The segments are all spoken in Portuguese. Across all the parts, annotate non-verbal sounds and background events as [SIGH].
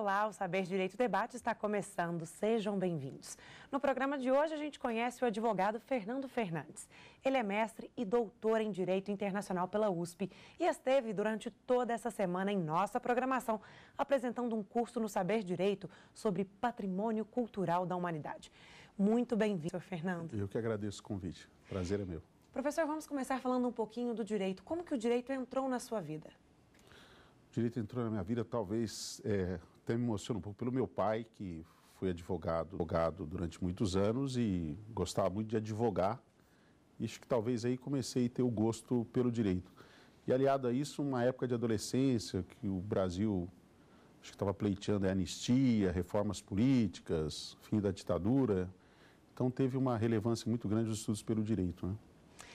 Olá, o Saber Direito Debate está começando. Sejam bem-vindos. No programa de hoje, a gente conhece o advogado Fernando Fernandes. Ele é mestre e doutor em Direito Internacional pela USP e esteve durante toda essa semana em nossa programação, apresentando um curso no Saber Direito sobre patrimônio cultural da humanidade. Muito bem-vindo, Fernando. Eu que agradeço o convite. Prazer é meu. Professor, vamos começar falando um pouquinho do direito. Como que o direito entrou na sua vida? O direito entrou na minha vida, talvez é, até me emociona um pouco pelo meu pai, que foi advogado, advogado durante muitos anos e gostava muito de advogar. E acho que talvez aí comecei a ter o gosto pelo direito. E aliado a isso, uma época de adolescência que o Brasil acho que estava pleiteando a anistia, reformas políticas, fim da ditadura. Então teve uma relevância muito grande os estudos pelo direito. Né?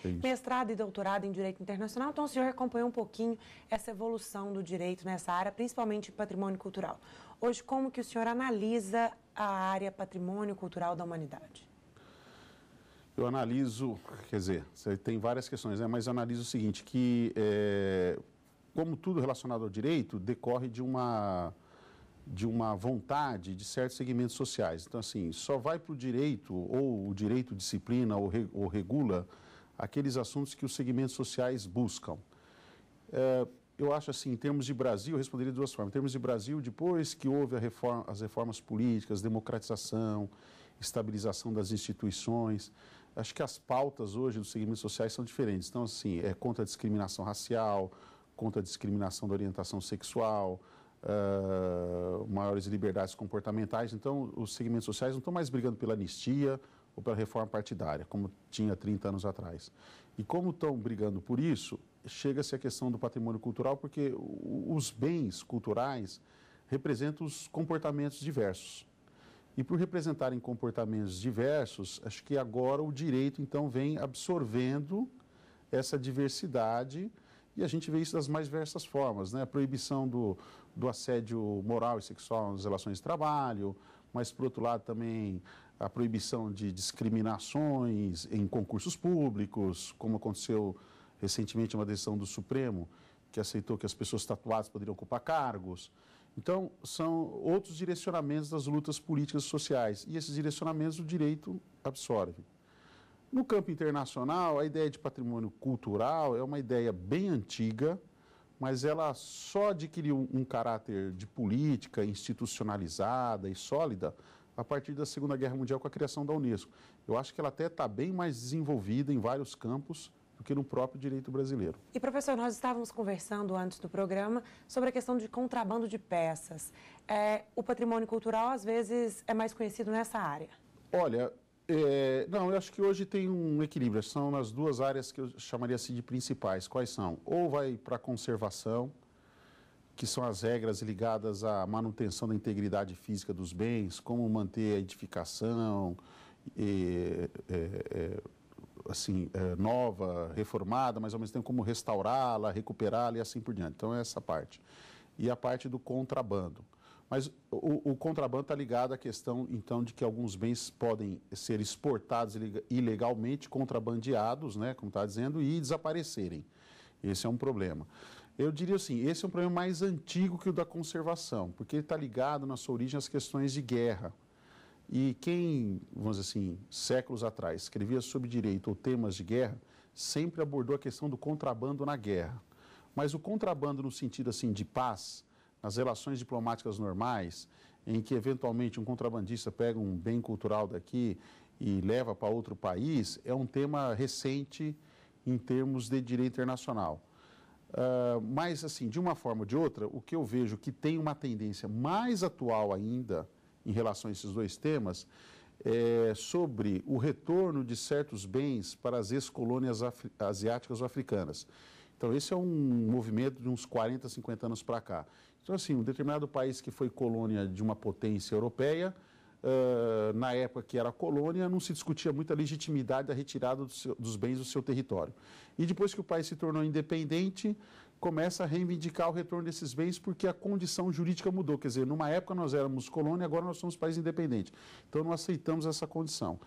É mestrado e doutorado em Direito Internacional, então o senhor acompanhou um pouquinho essa evolução do direito nessa área, principalmente patrimônio cultural. Hoje, como que o senhor analisa a área patrimônio cultural da humanidade? Eu analiso, quer dizer, tem várias questões, né? mas eu analiso o seguinte, que é, como tudo relacionado ao direito, decorre de uma, de uma vontade de certos segmentos sociais. Então, assim, só vai para o direito, ou o direito disciplina ou, re, ou regula aqueles assuntos que os segmentos sociais buscam. É, eu acho assim, em termos de Brasil, eu responderia de duas formas. Em termos de Brasil, depois que houve reforma, as reformas políticas, democratização, estabilização das instituições, acho que as pautas hoje dos segmentos sociais são diferentes. Então, assim, é contra a discriminação racial, contra a discriminação da orientação sexual, uh, maiores liberdades comportamentais. Então, os segmentos sociais não estão mais brigando pela anistia, ou pela reforma partidária, como tinha 30 anos atrás. E como estão brigando por isso, chega-se à questão do patrimônio cultural, porque os bens culturais representam os comportamentos diversos. E por representarem comportamentos diversos, acho que agora o direito então vem absorvendo essa diversidade e a gente vê isso das mais diversas formas, né? A proibição do, do assédio moral e sexual nas relações de trabalho, mas por outro lado também a proibição de discriminações em concursos públicos, como aconteceu recentemente uma decisão do Supremo que aceitou que as pessoas tatuadas poderiam ocupar cargos. Então, são outros direcionamentos das lutas políticas e sociais, e esses direcionamentos o direito absorve. No campo internacional, a ideia de patrimônio cultural é uma ideia bem antiga, mas ela só adquiriu um caráter de política institucionalizada e sólida a partir da Segunda Guerra Mundial com a criação da Unesco. Eu acho que ela até está bem mais desenvolvida em vários campos do que no próprio direito brasileiro. E professor, nós estávamos conversando antes do programa sobre a questão de contrabando de peças. É, o patrimônio cultural às vezes é mais conhecido nessa área. Olha, é, não, eu acho que hoje tem um equilíbrio. São as duas áreas que eu chamaria assim de principais. Quais são? Ou vai para conservação, que são as regras ligadas à manutenção da integridade física dos bens, como manter a edificação e, é, é assim, é, nova, reformada, mas ao mesmo tempo como restaurá-la, recuperá-la e assim por diante. Então, é essa parte. E a parte do contrabando. Mas o, o contrabando está ligado à questão, então, de que alguns bens podem ser exportados ilegalmente, contrabandeados, né, como está dizendo, e desaparecerem. Esse é um problema. Eu diria assim, esse é um problema mais antigo que o da conservação, porque ele está ligado na sua origem às questões de guerra. E quem, vamos dizer assim, séculos atrás escrevia sobre direito ou temas de guerra, sempre abordou a questão do contrabando na guerra. Mas o contrabando no sentido assim de paz, nas relações diplomáticas normais, em que eventualmente um contrabandista pega um bem cultural daqui e leva para outro país, é um tema recente em termos de direito internacional. Uh, mas, assim, de uma forma ou de outra, o que eu vejo que tem uma tendência mais atual ainda em relação a esses dois temas é sobre o retorno de certos bens para as ex-colônias asiáticas ou africanas. Então, esse é um movimento de uns 40, 50 anos para cá. Então, assim, um determinado país que foi colônia de uma potência europeia uh, na época que era colônia, não se discutia muito a legitimidade da retirada do seu, dos bens do seu território. E depois que o país se tornou independente, começa a reivindicar o retorno desses bens porque a condição jurídica mudou. Quer dizer, numa época nós éramos colônia, agora nós somos país independente. Então não aceitamos essa condição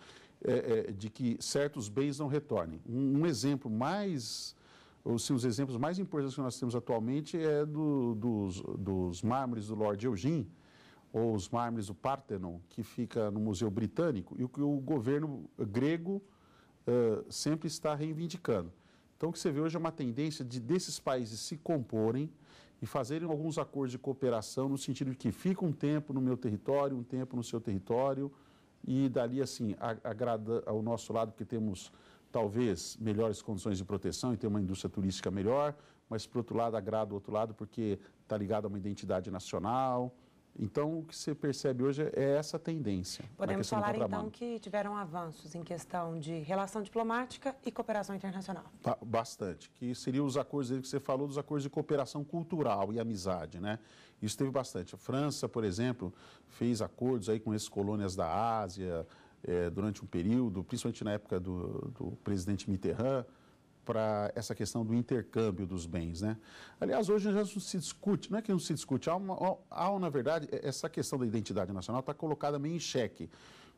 é, é, de que certos bens não retornem. Um, um exemplo mais os exemplos mais importantes que nós temos atualmente é do, dos, dos mármores do Lord Eugene, ou os mármores do Parthenon, que fica no Museu Britânico, e o que o governo grego uh, sempre está reivindicando. Então, o que você vê hoje é uma tendência de desses países se comporem e fazerem alguns acordos de cooperação, no sentido de que fica um tempo no meu território, um tempo no seu território, e dali, assim, agrada ao nosso lado, porque temos talvez melhores condições de proteção e ter uma indústria turística melhor, mas, por outro lado, agrada o outro lado porque está ligado a uma identidade nacional. Então, o que se percebe hoje é essa tendência. Podemos falar então que tiveram avanços em questão de relação diplomática e cooperação internacional. Tá, bastante, que seriam os acordos que você falou, dos acordos de cooperação cultural e amizade, né? Isso teve bastante. A França, por exemplo, fez acordos aí com as colônias da Ásia é, durante um período, principalmente na época do, do presidente Mitterrand para essa questão do intercâmbio dos bens. Né? Aliás, hoje já não se discute, não é que não se discute, há, uma, há na verdade, essa questão da identidade nacional está colocada meio em xeque,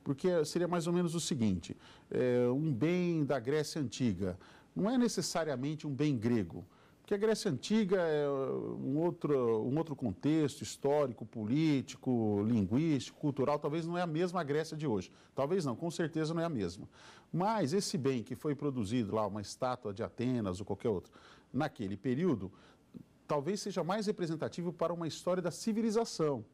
porque seria mais ou menos o seguinte: é, um bem da Grécia Antiga não é necessariamente um bem grego. Porque a Grécia Antiga é uh, um outro, um outro contexto histórico, político, linguístico, cultural, talvez não é a mesma Grécia de hoje. Talvez não, com certeza não é a mesma. Mas esse bem que foi produzido lá, uma estátua de Atenas ou qualquer outro, naquele período, talvez seja mais representativo para uma história da civilização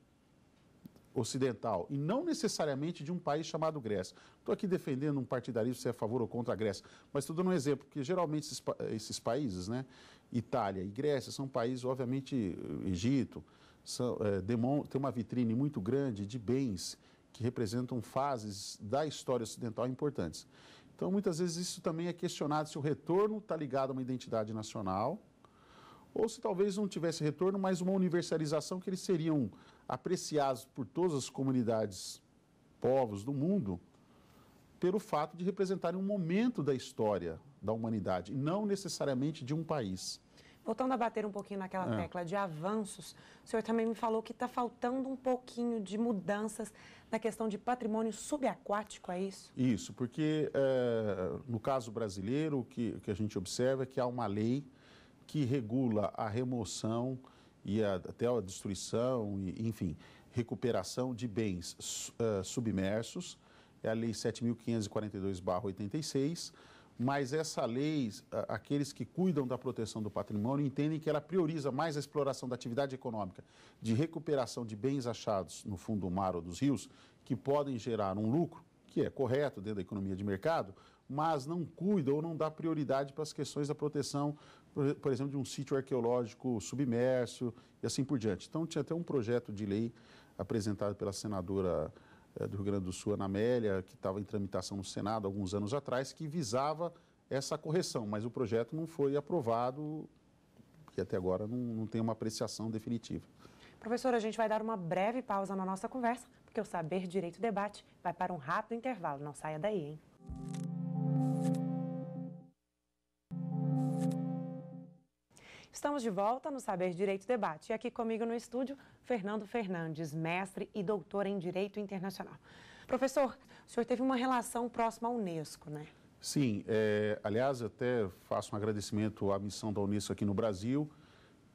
ocidental e não necessariamente de um país chamado Grécia. Estou aqui defendendo um partidarismo se é a favor ou contra a Grécia, mas estou dando um exemplo, porque geralmente esses, esses, países, né, Itália e Grécia, são países, obviamente, eh, Egito, são, é, tem uma vitrine muito grande de bens que representam fases da história ocidental importantes. Então, muitas vezes, isso também é questionado se o retorno está ligado a uma identidade nacional ou se talvez não tivesse retorno, mas uma universalização que eles seriam apreciados por todas as comunidades, povos do mundo, pelo fato de representarem um momento da história da humanidade, não necessariamente de um país. Voltando a bater um pouquinho naquela é. tecla de avanços, o senhor também me falou que está faltando um pouquinho de mudanças na questão de patrimônio subaquático, é isso? Isso, porque é, no caso brasileiro, o que, o que a gente observa é que há uma lei que regula a remoção e a, até a destruição, e, enfim, recuperação de bens uh, submersos, é a Lei 7.542-86, mas essa lei, aqueles que cuidam da proteção do patrimônio entendem que ela prioriza mais a exploração da atividade econômica de recuperação de bens achados no fundo do mar ou dos rios, que podem gerar um lucro, que é correto dentro da economia de mercado, mas não cuida ou não dá prioridade para as questões da proteção por, exemplo, de um sítio arqueológico submerso e assim por diante. Então, tinha até um projeto de lei apresentado pela senadora eh, do Rio Grande do Sul, Ana Amélia, que estava em tramitação no Senado alguns anos atrás, que visava essa correção, mas o projeto não foi aprovado e até agora não, não tem uma apreciação definitiva. Professor, a gente vai dar uma breve pausa na nossa conversa, porque o Saber Direito Debate vai para um rápido intervalo. Não saia daí, hein? Estamos de volta no Saber Direito Debate. E aqui comigo no estúdio, Fernando Fernandes, mestre e doutor em Direito Internacional. Professor, o senhor teve uma relação próxima à Unesco, né? Sim. É, aliás, até faço um agradecimento à missão da Unesco aqui no Brasil,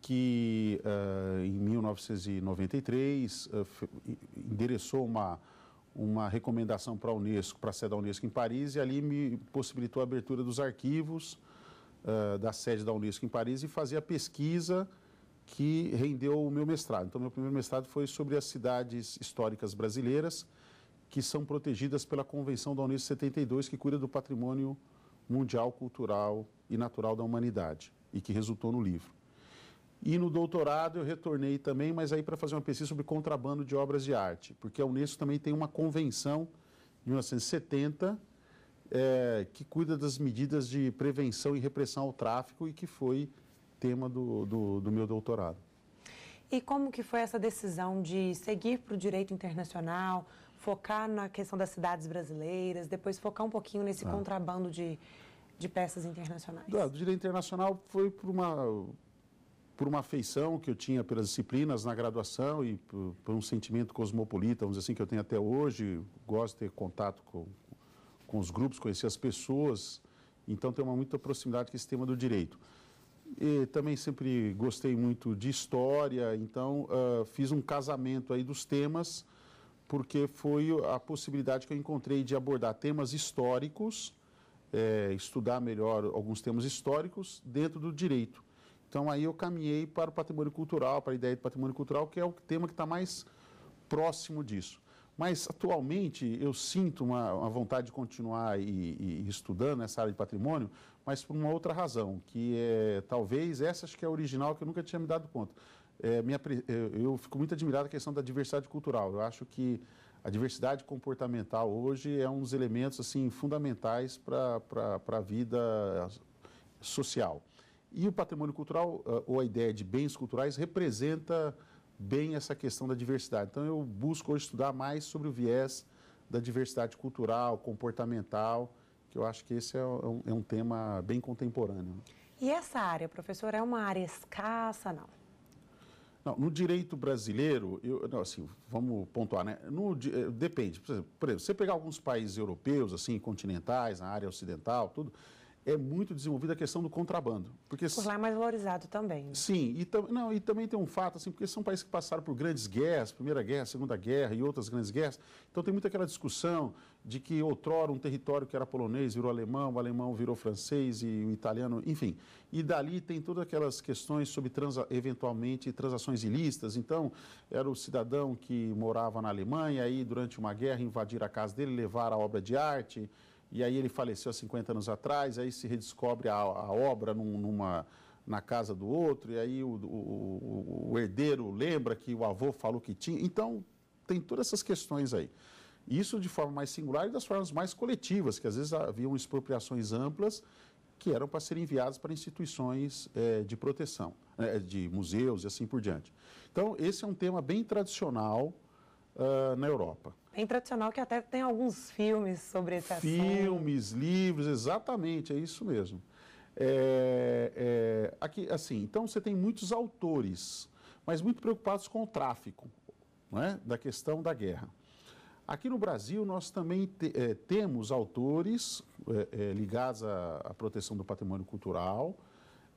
que uh, em 1993 uh, é, endereçou uma, uma recomendação para a Unesco, para a sede da Unesco em Paris, e ali me possibilitou a abertura dos arquivos uh, da sede da Unesco em Paris e fazer a pesquisa que rendeu o meu mestrado. Então, meu primeiro mestrado foi sobre as cidades históricas brasileiras que são protegidas pela Convenção da Unesco 72, que cuida do patrimônio mundial, cultural e natural da humanidade, e que resultou no livro. E no doutorado eu retornei também, mas aí para fazer uma pesquisa sobre contrabando de obras de arte, porque a Unesco também tem uma convenção de 1970 é, que cuida das medidas de prevenção e repressão ao tráfico e que foi tema do, do, do meu doutorado. E como que foi essa decisão de seguir para o direito internacional, focar na questão das cidades brasileiras, depois focar um pouquinho nesse ah. contrabando de, de peças internacionais? Do, do direito internacional foi por uma, por uma afeição que eu tinha pelas disciplinas na graduação e por, por um sentimento cosmopolita, vamos dizer assim, que eu tenho até hoje. Gosto de ter contato com com os grupos, conhecer as pessoas, então tem uma muita proximidade com esse tema do direito. E também sempre gostei muito de história, então uh, fiz um casamento aí dos temas, porque foi a possibilidade que eu encontrei de abordar temas históricos, é, estudar melhor alguns temas históricos dentro do direito. Então aí eu caminhei para o patrimônio cultural, para a ideia de patrimônio cultural, que é o tema que está mais próximo disso. Mas, atualmente, eu sinto uma, uma vontade de continuar e, e estudando essa área de patrimônio, mas por uma outra razão, que é talvez essa acho que é original, que eu nunca tinha me dado conta. É, minha, é, eu fico muito admirado a questão da diversidade cultural. Eu acho que a diversidade comportamental hoje é um dos elementos assim, fundamentais para a vida social. E o patrimônio cultural, ou a ideia de bens culturais, representa bem essa questão da diversidade. Então, eu busco hoje estudar mais sobre o viés da diversidade cultural, comportamental, que eu acho que esse é um, é um tema bem contemporâneo. E essa área, professor, é uma área escassa, não? Não, no direito brasileiro, eu, não, assim, vamos pontuar, né? No, eh, depende. Por exemplo, por exemplo, você pegar alguns países europeus, assim, continentais, na área ocidental, tudo, é muito desenvolvida a questão do contrabando. Porque, por lá é mais valorizado também. Né? Sim, e, tam, não, e também tem um fato, assim, porque são países que passaram por grandes guerras, Primeira Guerra, Segunda Guerra e outras grandes guerras, então tem muito aquela discussão de que outrora um território que era polonês virou alemão, o alemão virou francês e o italiano, enfim. E dali tem todas aquelas questões sobre, transa, eventualmente, transações ilícitas. Então, era o cidadão que morava na Alemanha, aí durante uma guerra invadir a casa dele, levar a obra de arte e aí ele faleceu há 50 anos atrás, aí se redescobre a, a obra num, numa, na casa do outro, e aí o, o, o, herdeiro lembra que o avô falou que tinha. Então, tem todas essas questões aí. Isso de forma mais singular e das formas mais coletivas, que às vezes haviam expropriações amplas que eram para serem enviadas para instituições é, de proteção, é, de museus e assim por diante. Então, esse é um tema bem tradicional uh, na Europa. Bem tradicional que até tem alguns filmes sobre esse filmes, assunto. Filmes, livros, exatamente, é isso mesmo. É, é, aqui, assim, então você tem muitos autores, mas muito preocupados com o tráfico, né, da questão da guerra. Aqui no Brasil, nós também te, é, temos autores é, é, ligados à, à, proteção do patrimônio cultural,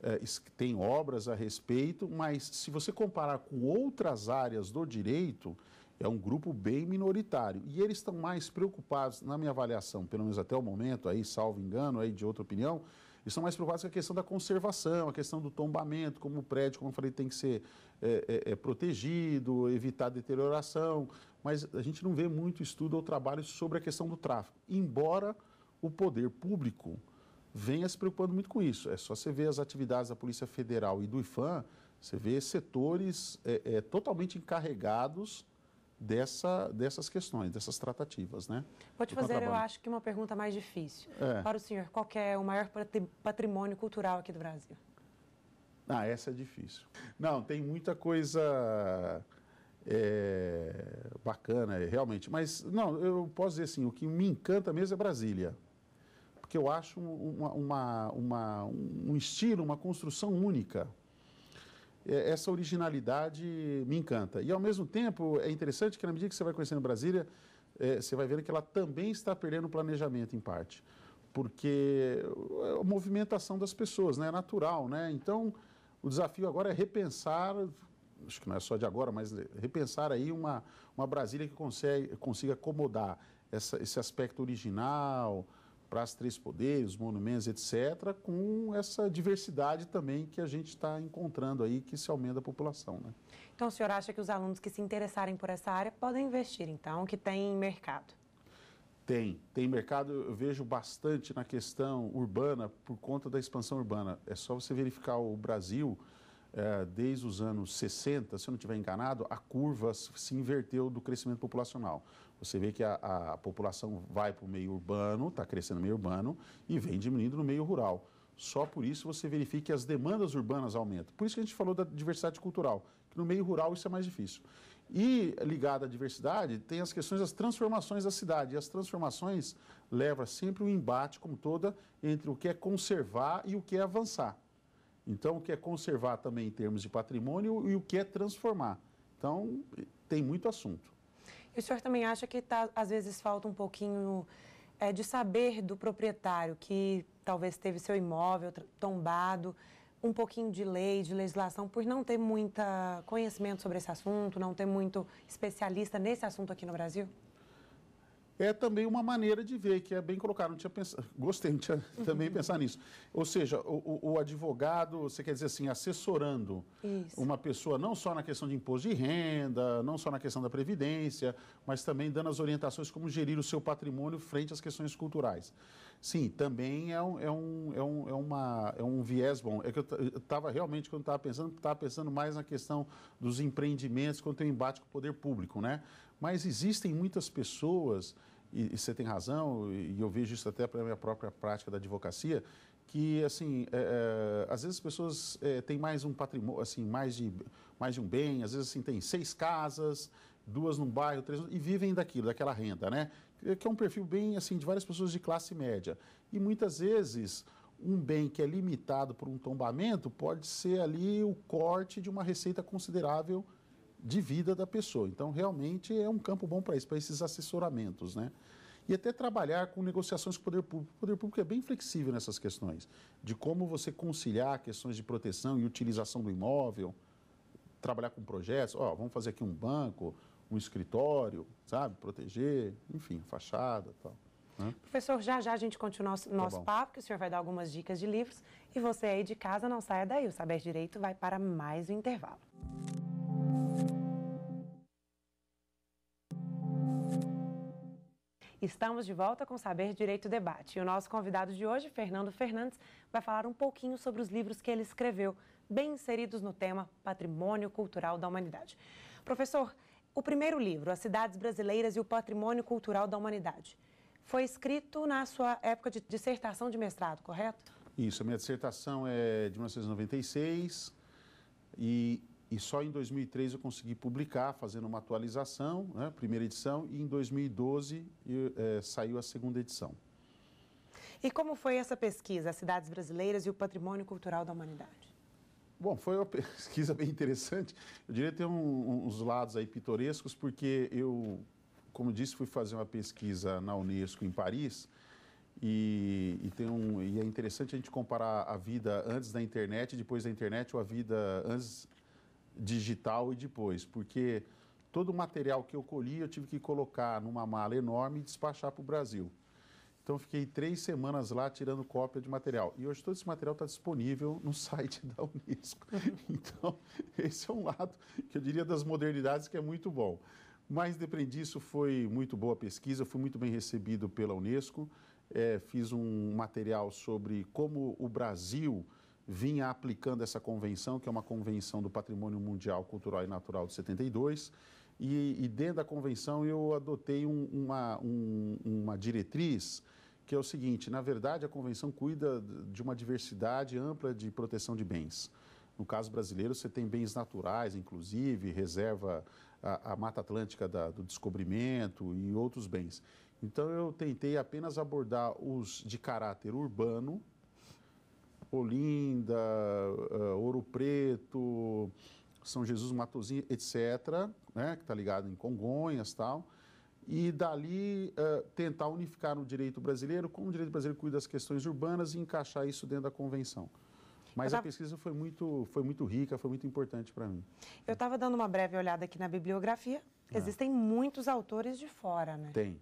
é, tem obras a respeito, mas se você comparar com outras áreas do direito, é um grupo bem minoritário. E eles estão mais preocupados, na minha avaliação, pelo menos até o momento, aí, salvo engano, aí de outra opinião, eles estão mais preocupados com a questão da conservação, a questão do tombamento, como o prédio, como eu falei, tem que ser é, é, é protegido, evitar deterioração. Mas a gente não vê muito estudo ou trabalho sobre a questão do tráfego, embora o poder público venha se preocupando muito com isso. É só você ver as atividades da Polícia Federal e do IFAM, você vê setores é, é, totalmente encarregados dessa, dessas questões, dessas tratativas. Né, pode te fazer, eu acho que uma pergunta mais difícil. É. Para o senhor, qual é o maior patrimônio cultural aqui do Brasil? Ah, essa é difícil. Não, tem muita coisa é, bacana, é, realmente. Mas, não, eu posso dizer assim, o que me encanta mesmo é Brasília. Porque eu acho uma, uma, uma um estilo, uma construção única. É, essa originalidade me encanta. E, ao mesmo tempo, é interessante que, na medida que você vai conhecendo Brasília, é, você vai vendo que ela também está perdendo planejamento, em parte. Porque é, a movimentação das pessoas, né? É natural, né? Então, o desafio agora é repensar, acho que não é só de agora, mas é, repensar aí uma, uma Brasília que consegue, consiga acomodar essa, esse aspecto original, Praça Três Poderes, monumentos, etc., com essa diversidade também que a gente está encontrando aí, que se aumenta a população. Né? Então, o senhor acha que os alunos que se interessarem por essa área podem investir, então, que tem mercado? Tem, tem mercado, eu vejo bastante na questão urbana, por conta da expansão urbana. É só você verificar o Brasil, é, desde os anos 60, se eu não estiver enganado, a curva se inverteu do crescimento populacional. Você vê que a, a população vai para o meio urbano, está crescendo no meio urbano e vem diminuindo no meio rural. Só por isso você verifica que as demandas urbanas aumentam. Por isso que a gente falou da diversidade cultural, que no meio rural isso é mais difícil. E ligado à diversidade, tem as questões das transformações da cidade. E as transformações levam sempre um embate, como toda, entre o que é conservar e o que é avançar. Então, o que é conservar também em termos de patrimônio e o que é transformar. Então, tem muito assunto. E o senhor também acha que tá, às vezes falta um pouquinho é, de saber do proprietário que talvez teve seu imóvel tombado, um pouquinho de lei, de legislação, por não ter muito conhecimento sobre esse assunto, não ter muito especialista nesse assunto aqui no Brasil? é também uma maneira de ver, que é bem colocado, não tinha pensado, [LAUGHS] gostei, não tinha uhum. também pensar nisso. Ou seja, o, o, advogado, você quer dizer assim, assessorando Isso. uma pessoa não só na questão de imposto de renda, não só na questão da previdência, mas também dando as orientações como gerir o seu patrimônio frente às questões culturais. Sim, também é um, é um, é um, é uma, é um viés bom. É que eu estava realmente, quando estava pensando, estava pensando mais na questão dos empreendimentos, quando tem um embate com o poder público, né? Mas existem muitas pessoas, e, e você tem razão, e, e eu vejo isso até pela minha própria prática da advocacia, que assim é, é, às vezes as pessoas é, têm mais um patrimônio assim mais de mais de um bem às vezes assim tem seis casas duas num bairro três e vivem daquilo daquela renda né que é um perfil bem assim de várias pessoas de classe média e muitas vezes um bem que é limitado por um tombamento pode ser ali o corte de uma receita considerável de vida da pessoa. Então, realmente é um campo bom para isso, para esses assessoramentos, né? E até trabalhar com negociações com o poder público. O poder público é bem flexível nessas questões, de como você conciliar questões de proteção e utilização do imóvel, trabalhar com projetos, ó, vamos fazer aqui um banco, um escritório, sabe? Proteger, enfim, fachada e tal. Né? Professor, já já a gente continua o tá nosso, tá papo, que o senhor vai dar algumas dicas de livros. E você aí de casa, não saia daí. O Saber Direito vai para mais um intervalo. Estamos de volta com Saber Direito Debate. E o nosso convidado de hoje, Fernando Fernandes, vai falar um pouquinho sobre os livros que ele escreveu, bem inseridos no tema Patrimônio Cultural da Humanidade. Professor, o primeiro livro, As Cidades Brasileiras e o Patrimônio Cultural da Humanidade, foi escrito na sua época de dissertação de mestrado, correto? Isso, a minha dissertação é de 1996 e e só em 2003 eu consegui publicar, fazendo uma atualização, né, primeira edição, e em 2012 eu, é, saiu a segunda edição. E como foi essa pesquisa, as cidades brasileiras e o patrimônio cultural da humanidade? Bom, foi uma [LAUGHS] pesquisa bem interessante. Eu diria ter um, uns lados aí pitorescos, porque eu, como disse, fui fazer uma pesquisa na Unesco em Paris. E, e, tem um, e é interessante a gente comparar a vida antes da internet e depois da internet ou a vida antes, digital e depois, porque todo o material que eu colhi eu tive que colocar numa mala enorme e despachar para o Brasil. Então fiquei três semanas lá tirando cópia de material. E hoje todo esse material está disponível no [LAUGHS] site da Unesco. [LAUGHS] Então, esse é um lado que eu diria das modernidades que é muito bom. Mas, dependendo disso, foi muito boa pesquisa, fui muito bem recebido pela Unesco. É, fiz um material sobre como o Brasil vinha aplicando essa convenção, que é uma convenção do Patrimônio Mundial Cultural e Natural de 72. E, e dentro da convenção eu adotei um, uma, um, uma diretriz que é o seguinte: na verdade, a convenção cuida de uma diversidade ampla de proteção de bens. No caso brasileiro, você tem bens naturais, inclusive, reserva a, a Mata Atlântica da, do Descobrimento e outros bens. Então, eu tentei apenas abordar os de caráter urbano, Olinda, eh, Ouro Preto, São Jesus Matozinho, etc., né, que está ligado em Congonhas e tal, e dali uh, tentar unificar o direito brasileiro, como o direito brasileiro cuida das questões urbanas e encaixar isso dentro da convenção. Mas tava... a pesquisa foi muito, foi muito rica, foi muito importante para mim. Eu estava dando uma breve olhada aqui na bibliografia. Ah. Existem é. muitos autores de fora, né? Tem,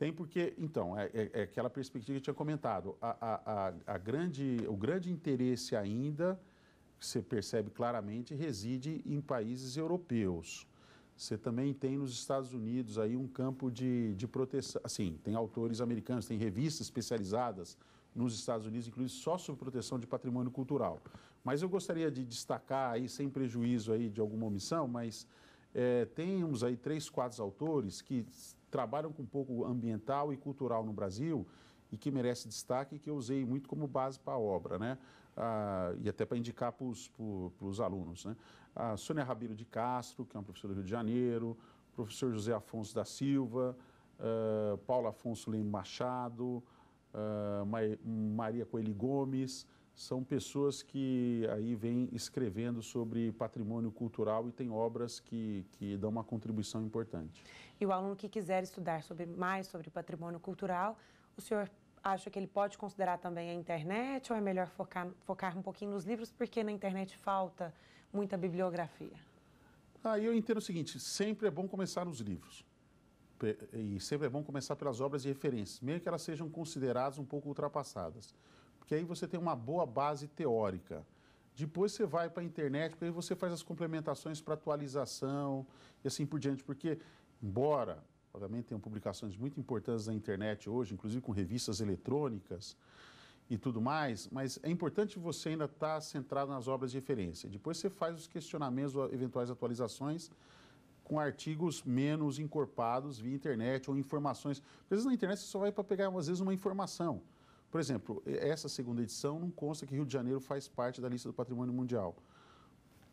tem porque, então, é, é, é aquela perspectiva que eu tinha comentado. A, a, a, grande, o grande interesse ainda, que você percebe claramente, reside em países europeus. Você também tem nos Estados Unidos aí um campo de, de proteção. Assim, tem autores americanos, tem revistas especializadas nos Estados Unidos, inclusive só sobre proteção de patrimônio cultural. Mas eu gostaria de destacar aí, sem prejuízo aí de alguma omissão, mas é, temos aí três, quatro autores que trabalham com um pouco ambiental e cultural no Brasil e que merece destaque e que eu usei muito como base para a obra, né? Ah, e até para indicar para os alunos, né? A Sônia Rabelo de Castro, que é uma professora do Rio de Janeiro, professor José Afonso da Silva, uh, Paulo Afonso Leme Machado, uh, Maria Coelho Gomes, são pessoas que aí vêm escrevendo sobre patrimônio cultural e tem obras que, que dão uma contribuição importante. E o aluno que quiser estudar sobre, mais sobre patrimônio cultural, o senhor acha que ele pode considerar também a internet ou é melhor focar, focar um pouquinho nos livros, porque na internet falta muita bibliografia? Aí eu entendo o seguinte, sempre é bom começar nos livros e sempre é bom começar pelas obras de referência, mesmo que elas sejam consideradas um pouco ultrapassadas porque aí você tem uma boa base teórica. Depois você vai para a internet, porque aí você faz as complementações para atualização e assim por diante, porque, embora, obviamente, tenham publicações muito importantes na internet hoje, inclusive com revistas eletrônicas e tudo mais, mas é importante você ainda estar tá centrado nas obras de referência. Depois você faz os questionamentos ou eventuais atualizações com artigos menos encorpados via internet ou informações. Às vezes na internet você só vai para pegar, às vezes, uma informação. Por exemplo, essa segunda edição não consta que Rio de Janeiro faz parte da lista do patrimônio mundial,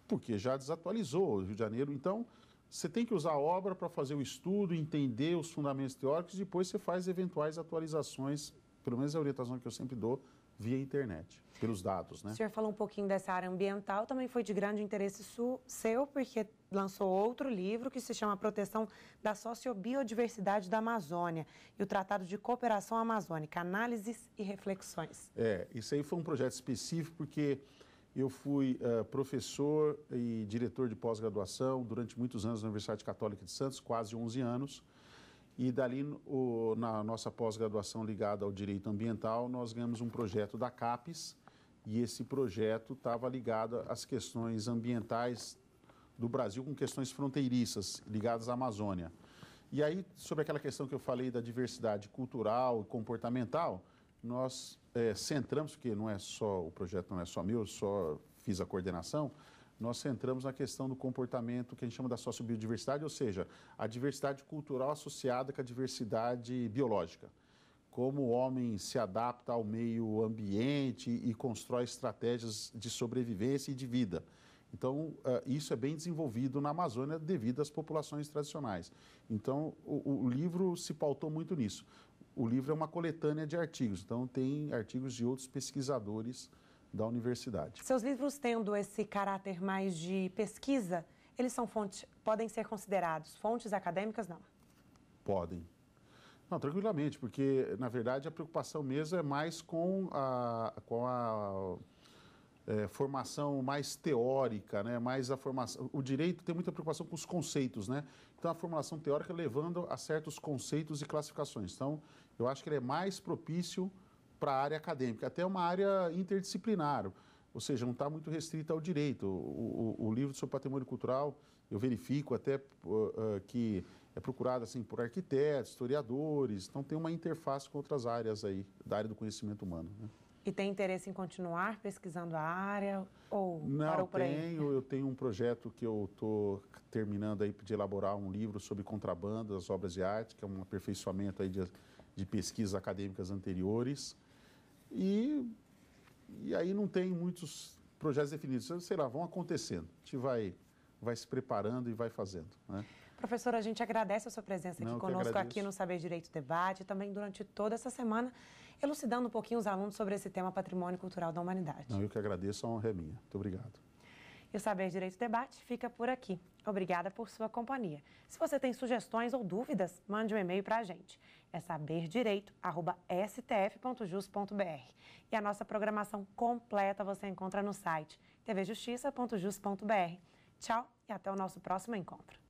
porque já desatualizou o Rio de Janeiro. Então, você tem que usar a obra para fazer o estudo, entender os fundamentos teóricos, e depois você faz eventuais atualizações, pelo menos é a orientação que eu sempre dou, via internet, pelos dados, né? O senhor falou um pouquinho dessa área ambiental, também foi de grande interesse seu, porque lançou outro livro que se chama Proteção da Sociobiodiversidade da Amazônia e o Tratado de Cooperação Amazônica, Análises e Reflexões. É, isso aí foi um projeto específico porque eu fui uh, professor e diretor de pós-graduação durante muitos anos na Universidade Católica de Santos, quase 11 anos. E dali, o, na nossa pós-graduação ligada ao direito ambiental, nós ganhamos um projeto da CAPES, e esse projeto estava ligado às questões ambientais do Brasil com questões fronteiriças ligadas à Amazônia. E aí, sobre aquela questão que eu falei da diversidade cultural e comportamental, nós é, centramos, porque não é só o projeto não é só meu, eu só fiz a coordenação, nós centramos na questão do comportamento que a gente chama da sociobiodiversidade, ou seja, a diversidade cultural associada com a diversidade biológica. Como o homem se adapta ao meio ambiente e constrói estratégias de sobrevivência e de vida. Então, é, isso é bem desenvolvido na Amazônia devido às populações tradicionais. Então, o, o livro se pautou muito nisso. O livro é uma coletânea de artigos, então tem artigos de outros pesquisadores da universidade. Seus livros tendo esse caráter mais de pesquisa, eles são fontes, podem ser considerados fontes acadêmicas, não? Podem. Não, tranquilamente, porque na verdade a preocupação mesmo é mais com a, com a é, formação mais teórica, né? mais a formação. O direito tem muita preocupação com os conceitos, né? Então a formação teórica levando a certos conceitos e classificações. Então, eu acho que ele é mais propício para a área acadêmica, até uma área interdisciplinar ou seja, não está muito restrita ao direito. O, o, o, livro sobre patrimônio cultural, eu verifico até uh, que é procurado assim, por arquitetos, historiadores, então tem uma interface com outras áreas aí, da área do conhecimento humano. Né? E tem interesse em continuar pesquisando a área ou Não, parou por aí? tenho, eu tenho um projeto que eu estou terminando aí de elaborar um livro sobre contrabando das obras de arte, que é um aperfeiçoamento aí de, de pesquisas acadêmicas anteriores. E, e aí não tem muitos projetos definidos, sei lá, vão acontecendo. A gente vai, vai se preparando e vai fazendo, né? Professora, a gente agradece a sua presença Não, aqui conosco aqui no Saber Direito Debate, também durante toda essa semana, elucidando um pouquinho os alunos sobre esse tema patrimônio cultural da humanidade. Não, eu que agradeço, a honra é minha. Muito obrigado. E o Saber Direito Debate fica por aqui. Obrigada por sua companhia. Se você tem sugestões ou dúvidas, mande um e-mail para a gente. É saberdireito.stf.jus.br. E a nossa programação completa você encontra no site tvjustiça.jus.br. Tchau e até o nosso próximo encontro.